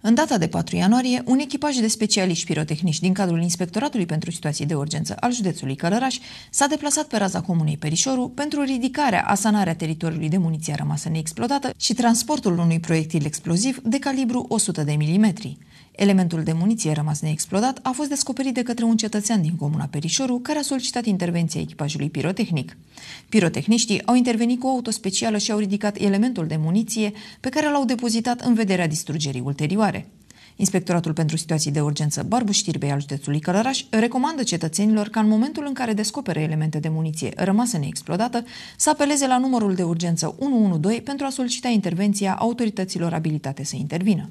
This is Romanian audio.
În data de 4 ianuarie, un echipaj de specialiști pirotehnici din cadrul Inspectoratului pentru Situații de Urgență al județului Călăraș s-a deplasat pe raza comunei Perișoru pentru ridicarea, asanarea teritoriului de muniție rămasă neexplodată și transportul unui proiectil exploziv de calibru 100 de milimetri. Elementul de muniție rămas neexplodat a fost descoperit de către un cetățean din comuna Perișoru, care a solicitat intervenția echipajului pirotehnic. Pirotehniștii au intervenit cu o auto specială și au ridicat elementul de muniție pe care l-au depozitat în vederea distrugerii ulterioare. Inspectoratul pentru situații de urgență Barbu Știrbei al județului Călăraș recomandă cetățenilor ca în momentul în care descopere elemente de muniție rămasă neexplodată să apeleze la numărul de urgență 112 pentru a solicita intervenția autorităților abilitate să intervină.